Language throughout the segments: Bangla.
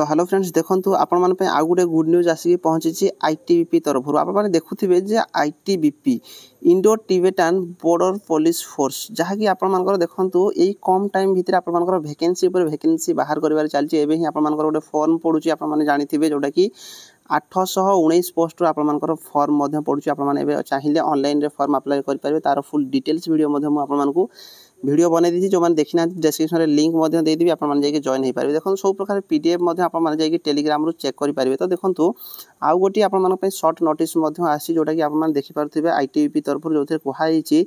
তো ହ୍ୟାଲୋ ଫ୍ରେଣ୍ଡସ୍ ଦେଖନ୍ତୁ ଆପଣମାନଙ୍କ ପାଇଁ ଆଉ ଗୋଟେ ଗୁଡ଼୍ ନ୍ୟୁଜ୍ ଆସିକି ପହଞ୍ଚିଛି ଆଇ ଟି ବି ପି ତରଫରୁ ଆପଣମାନେ ଦେଖୁଥିବେ ଯେ I Indo Tibetan border police force যা কি আপনার দেখুন এই কম টাইম ভিতরে আপনার ভ্যাকেন্সি উপরে ভ্যাকেন্সি বাহার করবার চালছে এবে হি আপনার গোটে ফর্ম পড়ুছি আপনার জাঁথিবে যেটা কি আঠশহ উনিশ পোস্টর আপনার ফর্ম পড়ুছি আপনার এবার চাইলে অনলাইনে ফর্ম আপ্লাই করে তার ফুল ডিটেলস ভিডিও আপনার ভিডিও বনাই দিয়েছি ଯେଉଁମାନେ ଦେଖିନାହାନ୍ତି ଡେସ୍କ୍ରିପସନ୍ରେ ଲିଙ୍କ୍ ମଧ୍ୟ ଦେଇଦେବି ଆପଣମାନେ ଯାଇକି ଜଏନ୍ ହୋଇପାରିବେ ଦେଖନ୍ତୁ ସବୁ ପ୍ରକାର ପି ଡି ଏଫ୍ ମଧ୍ୟ ଆପଣମାନେ ଯାଇକି ଟେଲିଗ୍ରାମରୁ ଚେକ୍ କରିପାରିବେ ତ ଦେଖନ୍ତୁ ଆଉ ଗୋଟିଏ ଆପଣମାନଙ୍କ ପାଇଁ ସର୍ଟ ନୋଟିସ୍ ମଧ୍ୟ ଆସିଛି ଯେଉଁଟାକି ଆପଣମାନେ ଦେଖିପାରୁଥିବେ ଆଇ ଟି ପି ତରଫରୁ ଯେଉଁଥିରେ କୁହାଯାଇଛି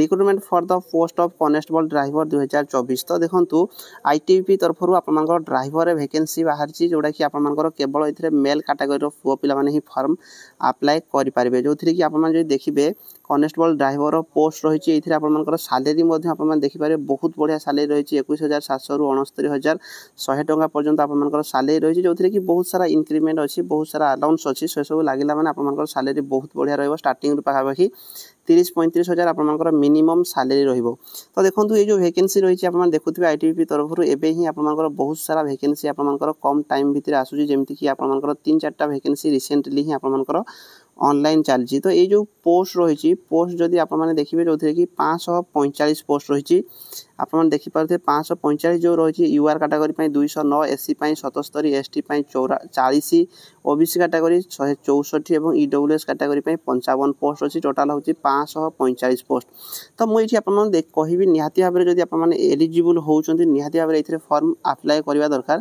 recruitment for the post of constable driver ଦୁଇହଜାର ଚବିଶ ତ ଦେଖନ୍ତୁ ଆଇ ଟି ପି ତରଫରୁ ଆପଣମାନଙ୍କର ଡ୍ରାଇଭରରେ ଭେକେନ୍ସି ବାହାରିଛି ଯେଉଁଟାକି ଆପଣମାନଙ୍କର କେବଳ ଏଥିରେ ମେଲ୍ କାଟାଗୋରୀର ପୁଅ ପିଲାମାନେ ହିଁ ଫର୍ମ ଆପ୍ଲାଏ କରିପାରିବେ ଯେଉଁଥିରେ କି ଆପଣମାନେ ଯଦି ଦେଖିବେ কনস্টেবল ড্রাইভর পোস্ট রয়েছে এই আপনার স্যালারি আপনার দেখিপারে বহুত বড়িয়া স্যালারি রয়েছে একুশ হাজার সাতশো অনস্তরি হাজার শহে টাকা পর্যন্ত আপনার স্যালারি রয়েছে যে বহু সারা ইনক্রিমেন্ট অনেক বহু সারা আলাউন্স ଆଇଟମ୍ସ ଅଛି ସେସବୁ ଲାଗିଲା ମାନେ ଆପଣମାନଙ୍କର ସାଲେରୀ ବହୁତ ବଢ଼ିଆ ରହିବ ଷ୍ଟାର୍ଟିଂରୁ ପାଖାପାଖି তিরিশ পঁয়ত্রিশ হাজার আপনার মিনিমম স্যালারি রহব তো দেখুন এই যে ভ্যাকেন্সি রয়েছে আপনার দেখুবে আইটিপি তরফর এবে হি আপনার বহু সারা ভ্যাকেন্সি আপনার কম টাইম ভিতরে আসুচি যেমিকি আপনার তিন চারটা ভ্যাকেন্সি রিসেন্টলি হি আপনার অনলাইন চালছি তো এই যে পোস্ট রয়েছে পোস্ট যদি আপনার দেখবে যে কি পাঁচশহ পঁয়চাশ পোস্ট রয়েছে আপনার দেখিপারে পাঁচশহ পঁয়চাশ যে রয়েছে ইউআর ক্যাটাগরি দুইশহ ন এসসি সতস্তরি এসটি চৌরা চাশ ଓବିସି କାଟାଗୋରୀ ଶହେ ଚଉଷଠି ଏବଂ ଇଡବ୍ଲ୍ୟୁଏସ୍ କାଟାଗୋରୀ ପାଇଁ ପଞ୍ଚାବନ ପୋଷ୍ଟ ଅଛି ଟୋଟାଲ୍ ହେଉଛି ପାଞ୍ଚଶହ ପଇଁଚାଳିଶ ପୋଷ୍ଟ ତ ମୁଁ ଏଇଠି ଆପଣମାନେ କହିବି ନିହାତି ଭାବରେ ଯଦି ଆପଣମାନେ ଏଲିଜିବୁଲ୍ ହେଉଛନ୍ତି ନିହାତି ଭାବରେ ଏଥିରେ ଫର୍ମ ଆପ୍ଲାଏ କରିବା ଦରକାର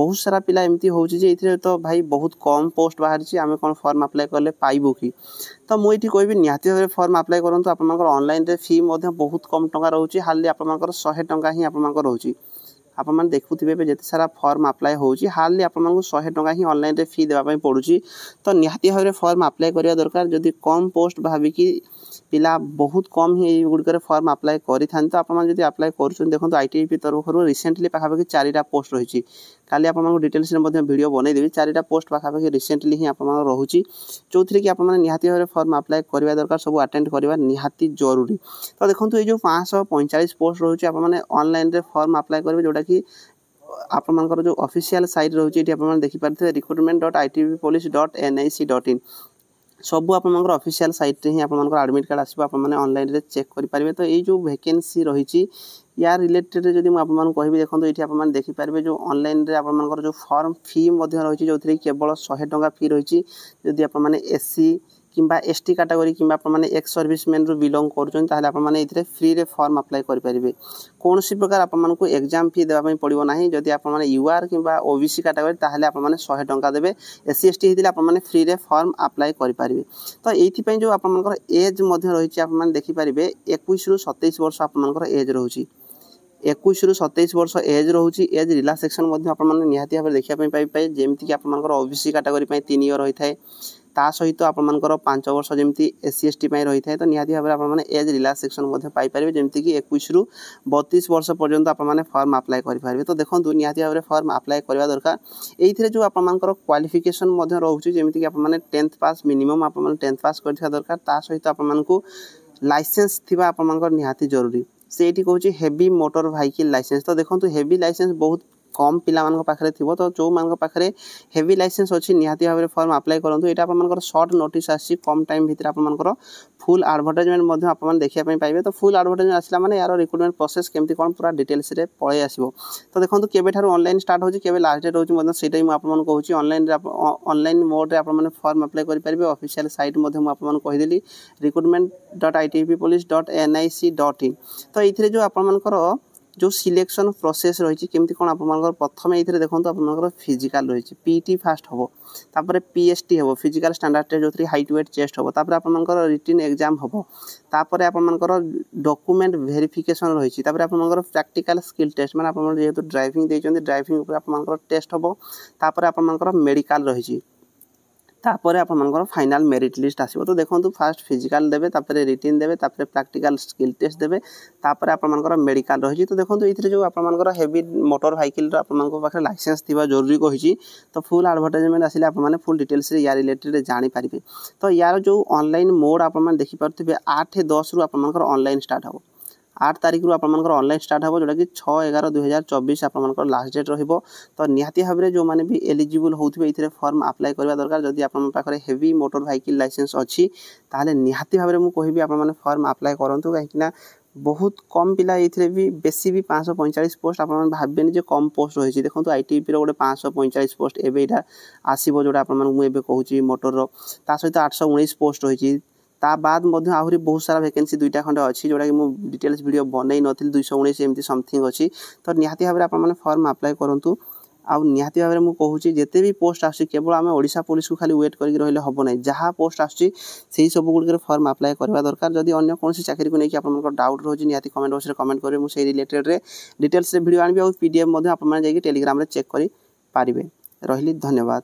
ବହୁତ ସାରା ପିଲା ଏମିତି ହେଉଛି ଯେ ଏଥିରେ ତ ଭାଇ ବହୁତ କମ୍ ପୋଷ୍ଟ ବାହାରିଛି ଆମେ କ'ଣ ଫର୍ମ ଆପ୍ଲାଏ କଲେ ପାଇବୁ କି ତ ମୁଁ ଏଇଠି କହିବି ନିହାତି ଭାବରେ ଫର୍ମ ଆପ୍ଲାଏ କରନ୍ତୁ ଆପଣମାନଙ୍କର ଅନଲାଇନ୍ରେ ଫି ମଧ୍ୟ ବହୁତ କମ୍ ଟଙ୍କା ରହୁଛି ହାଲି ଆପଣମାନଙ୍କର ଶହେ ଟଙ୍କା ହିଁ ଆପଣମାନଙ୍କର ରହୁଛି আপনার দেখুবে যেতে সারা ফর্ম আপ্লাই হচ্ছে হার্লি আপনার শহে টাকা হি অনলাইন ফি দেওয়া পড়ুছি তো নিহতি ভাবে ফর্ম আপ্লাই করা দরকার যদি কম পোস্ট ভাবিকি পিলা বহুত কম হি এইগুড়িকরে ফর্ম আপ্লাই করে থাকে আপনার যদি আপ্লাই করছেন দেখুন আইটিপি তরফর রিসেন্টলি পাখাপাখি চারিটা পোস্ট রয়েছে কালি আপনার ডিটেলসে ভিডিও বনাই দেবি চারিটা পোস্ট পাখাপাখি রিসেন্টলি হি আপনার রয়েছে যে কি আপনার নিহতি ভাবে ফর্ম আপ্লাই করা দরকার সব আটেন্ড করা নিহতি জরুরি তো দেখুন এই যে পাঁচশহ পঁয়চাশ পোস্ট রয়েছে আপনার অনলাইনে ফর্ম আপ্লাই করবে যেটা কি ଯାହାକି ଆପଣମାନଙ୍କର ଯେଉଁ ଅଫିସିଆଲ୍ ସାଇଟ୍ ରହୁଛି ଏଠି ଆପଣମାନେ ଦେଖିପାରୁଥିବେ recruitment dot I T B police dot N I C dot in ସବୁ ଆପଣଙ୍କର ଅଫିସିଆଲ୍ ସାଇଟ୍ରେ ହିଁ ଆପଣମାନଙ୍କର ଆଡ଼ମିଟ୍ କାର୍ଡ଼ ଆସିବ ଆପଣମାନେ ଅନଲାଇନ୍ରେ ଚେକ୍ କରିପାରିବେ ତ ଏଇ ଯେଉଁ ଭେକେନ୍ସି ରହିଛି ୟା ରିଲେଟେଡ଼ରେ ଯଦି ମୁଁ ଆପଣମାନଙ୍କୁ କହିବି ଦେଖନ୍ତୁ ଏଇଠି ଆପଣମାନେ ଦେଖିପାରିବେ ଯେଉଁ ଅନଲାଇନ୍ରେ ଆପଣମାନଙ୍କର ଯେଉଁ ଫର୍ମ ଫି ମଧ୍ୟ ରହିଛି ଯେଉଁଥିରେ କେବଳ ଶହେ ଟଙ୍କା ଫି ରହିଛି ଯଦି ଆପଣମାନେ ଏସ୍ ସି কিংবা এস টি ক্যাটাগরি কিংবা আপনার এক্স সর্ভিসম্যানরু বিলং করছেন তাহলে আপনার এতে ফ্রিরে ফর্ম আপ্লাই করে কৌশি প্রকার আপনার এক্সাম ফি দেওয়া পড়ব না যদি আপনার ইউআর মানে কিংবা ওবিসি ক্যাটাগরি তাহলে আপনার মানে শহে টাকা দেবে এসি এস টি হয়ে আপনার ফ্রিরে ফর্ম আপ্লাই করে তো এইপাই যে আপনার এজ মধ্যে রয়েছে আপনার মানে দেখিপারে একুশ রু সতেইশ বর্ষ আপনার এজ রয়েছে একুশ রু সতেইশ বর্ষ এজ রয়েছে এজ রিলাক্সেসন আপনার নিহতি ভাবে দেখা যেমি আপনার ওবিসি ক্যাটাগরি তিন ইয়ার হয়ে থাকে ତା ସହିତ ଆପଣମାନଙ୍କର ପାଞ୍ଚ ବର୍ଷ ଯେମିତି ଏସ୍ ସି ଏସ୍ ଟି ପାଇଁ ରହିଥାଏ ତ ନିହାତି ଭାବରେ ଆପଣମାନେ ଏଜ୍ ରିଲାକ୍ସେସନ୍ ମଧ୍ୟ ପାଇପାରିବେ ଯେମିତିକି ଏକୋଇଶରୁ ବତିଶ ବର୍ଷ ପର୍ଯ୍ୟନ୍ତ ଆପଣମାନେ ଫର୍ମ ଆପ୍ଲାଏ କରିପାରିବେ ତ ଦେଖନ୍ତୁ ନିହାତି ଭାବରେ ଫର୍ମ ଆପ୍ଲାଏ କରିବା ଦରକାର ଏଇଥିରେ ଯେଉଁ ଆପଣମାନଙ୍କର କ୍ୱାଲିଫିକେସନ୍ ମଧ୍ୟ ରହୁଛି ଯେମିତିକି ଆପଣମାନେ ଟେନ୍ଥ ପାସ୍ ମିନିମମ୍ ଆପଣମାନେ ଟେନ୍ଥ ପାସ୍ କରିଥିବା ଦରକାର ତା ସହିତ ଆପଣମାନଙ୍କୁ ଲାଇସେନ୍ସ ଥିବା ଆପଣମାନଙ୍କର ନିହାତି ଜରୁରୀ ସେଇଠି କହୁଛି ହେଭି ମୋଟର ଭାଇକିଲ୍ ଲାଇସେନ୍ସ ତ ଦେଖନ୍ତୁ ହେଭି ଲାଇସେନ୍ସ ବହୁତ কম পিলাମାନଙ୍କ ପାଖରେ ଥିବ ତ ଯେଉଁମାନଙ୍କ ପାଖରେ ହେଭି ଲାଇସେନ୍ସ ଅଛି ନିହାତି ଭାବରେ ଫର୍ମ ଆପ୍ଲାଏ କରନ୍ତୁ ଏଇଟା ଆପଣମାନଙ୍କର ସର୍ଟ ନୋଟିସ୍ ଆସିଛି କମ୍ ଟାଇମ୍ ଭିତରେ ଆପଣମାନଙ୍କର ଫୁଲ୍ ଆଡ଼ଭର୍ଟାଇଜମେଣ୍ଟ ମଧ୍ୟ ଆପଣମାନେ ଦେଖିବା ପାଇଁ ପାଇବେ ତ ଫୁଲ୍ ଆଡ଼ଭର୍ଟାଇଜମେଣ୍ଟ ଆସିଲା ମାନେ ଏହାର ରିକ୍ରୁଟମେଣ୍ଟ ପ୍ରୋସେସ୍ କେମିତି କ'ଣ ପୁରା ଡିଟେଲ୍ସରେ ପଳେଇ ଆସିବ ତ ଦେଖନ୍ତୁ କେବେଠାରୁ ଅନଲାଇନ୍ ଷ୍ଟାର୍ଟ ହେଉଛି କେବେ ଲାଷ୍ଟ ଡେଟ୍ ହେଉଛି ମଧ୍ୟ ସେଇଟା ମୁଁ ଆପଣମାନଙ୍କୁ କହୁଛି ଅନଲାଇନ୍ରେ ଅନଲାଇନ୍ ମୋଡ଼୍ରେ ଆପଣମାନେ ଫର୍ମ ଆପ୍ଲାଏ କରିପାରିବେ ଅଫିସିଆଲ୍ ସାଇଟ୍ ମଧ୍ୟ ମୁଁ ଆପଣମାନଙ୍କୁ କହିଦେଲି recruitment dot I T P police dot N I C dot in ତ ଏଇଥିରେ ଯେଉଁ ଆପଣମାନଙ୍କର जो सिलेक्शन प्रोसेस रही केमी कौन आपर प्रथम ये देखते आपर फिजिकाल रही पीटी फास्ट हम तापर पीएसटी हम फिजिकाल स्टाडार्ड टेस्ट जो हाइट वेट चेस्ट हम तापर आपर रिटर्न एग्जाम हम तापर आपर डकुमेंट भेरीफिकेसन रही आपर प्राक्टिकाल स्किल टेस्ट मैंने आप जेहतु ड्राइविंग देखते ड्राइविंग आपर टेस्ट हम तापर आपर मेडिकाल रही তারপরে ଆପଣମାନଙ୍କର ଫାଇନାଲ୍ ମେରିଟ୍ ଲିଷ୍ଟ ଆସିବ ତ ଦେଖନ୍ତୁ ଫାର୍ଷ୍ଟ ଫିଜିକାଲ୍ ଦେବେ ତାପରେ ରିଟିନ୍ ଦେବେ ତାପରେ ପ୍ରାକ୍ଟିକାଲ୍ ସ୍କିଲ୍ ଟେଷ୍ଟ ଦେବେ ତାପରେ ଆପଣମାନଙ୍କର ମେଡ଼ିକାଲ୍ ରହିଛି ତ ଦେଖନ୍ତୁ ଏଇଥିରେ ଯେଉଁ ଆପଣମାନଙ୍କର ହେଭି ମୋଟର ଭାଇକିଲ୍ର ଆପଣମାନଙ୍କ ପାଖରେ ଲାଇସେନ୍ସ ଥିବା ଜରୁରୀ କହିଛି ତ ଫୁଲ୍ ଆଡ଼ଭର୍ଟାଇଜମେଣ୍ଟ ଆସିଲେ ଆପଣମାନେ ଫୁଲ୍ ଡିଟେଲ୍ସରେ ୟା ରିଲେଟେଡ଼୍ ଜାଣିପାରିବେ ତ ୟାର ଯେଉଁ ଅନଲାଇନ୍ ମୋଡ଼୍ ଆପଣମାନେ ଦେଖିପାରୁଥିବେ ଆଠ ଦଶରୁ ଆପଣମାନଙ୍କର ଅନଲାଇନ୍ ଷ୍ଟାର୍ଟ ହେବ আট তারিখରୁ ଆପଣମାନଙ୍କର ଅନଲାଇନ୍ ଷ୍ଟାର୍ଟ ହେବ ଯେଉଁଟାକି ଛଅ ଏଗାର ଦୁଇହଜାର ଚବିଶ ଆପଣମାନଙ୍କର ଲାଷ୍ଟ ଡେଟ୍ ରହିବ ତ ନିହାତି ଭାବରେ ଯେଉଁମାନେ ବି ଏଲିଜିବୁଲ୍ ହେଉଥିବେ ଏଥିରେ ଫର୍ମ ଆପ୍ଲାଏ କରିବା ଦରକାର ଯଦି ଆପଣଙ୍କ ପାଖରେ ହେଭି ମୋଟର ଭାଇକିଲ୍ ଲାଇସେନ୍ସ ଅଛି ତାହେଲେ ନିହାତି ଭାବରେ ମୁଁ କହିବି ଆପଣମାନେ ଫର୍ମ ଆପ୍ଲାଏ କରନ୍ତୁ କାହିଁକିନା ବହୁତ କମ୍ ପିଲା ଏଇଥିରେ ବି ବେଶୀ ବି ପାଞ୍ଚଶହ ପଇଁଚାଳିଶ ପୋଷ୍ଟ ଆପଣମାନେ ଭାବିବେନି ଯେ କମ୍ ପୋଷ୍ଟ ରହିଛି ଦେଖନ୍ତୁ ଆଇଟିଇପିର ଗୋଟେ ପାଞ୍ଚଶହ ପଇଁଚାଳିଶ ପୋଷ୍ଟ ଏବେ ଏଇଟା ଆସିବ ଯେଉଁଟା ଆପଣମାନଙ୍କୁ ମୁଁ ଏବେ କହୁଛି ମୋଟରର ତା ସହିତ ଆଠଶହ ଉଣେଇଶ ପୋଷ୍ଟ ରହିଛି তা ବାଦ ମଧ୍ୟ ଆହୁରି ବହୁତ ସାରା ଭେକେନ୍ସି ଦୁଇଟା ଖଣ୍ଡେ ଅଛି ଯେଉଁଟାକି ମୁଁ ଡିଟେଲ୍ସ ଭିଡ଼ିଓ ବନେଇ ନଥିଲି ଦୁଇଶହ ଉଣେଇଶ ଏମିତି ସମଥିଙ୍ଗ ଅଛି ତ ନିହାତି ଭାବରେ ଆପଣମାନେ ଫର୍ମ ଆପ୍ଲାଏ କରନ୍ତୁ ଆଉ ନିହାତି ଭାବରେ ମୁଁ କହୁଛି ଯେତେ ବି ପୋଷ୍ଟ ଆସୁଛି କେବଳ ଆମେ ଓଡ଼ିଶା ପୋଲିସକୁ ଖାଲି ୱେଟ୍ କରିକି ରହିଲେ ହେବ ନାହିଁ ଯାହା ପୋଷ୍ଟ ଆସୁଛି ସେହି ସବୁ ଗୁଡ଼ିକରେ ଫର୍ମ ଆପ୍ଲାଏ କରିବା ଦରକାର ଯଦି ଅନ୍ୟ କୌଣସି ଚାକିରିକୁ ନେଇକି ଆପଣଙ୍କର ଡାଉଟ୍ ରହୁଛି ନିହାତି କମେଣ୍ଟ ବକ୍ସରେ କମେଣ୍ଟ କରିବେ ମୁଁ ସେଇ ରିଲେଟେଡ଼ରେ ଡିଟେଲ୍ସରେ ଭିଡ଼ିଓ ଆଣିବି ଆଉ ପି ଡି ଏଫ୍ ମଧ୍ୟ ଆପଣମାନେ ଯାଇକି ଟେଲିଗ୍ରାମରେ ଚେକ୍ କରିପାରିବେ ରହିଲି ଧନ୍ୟବାଦ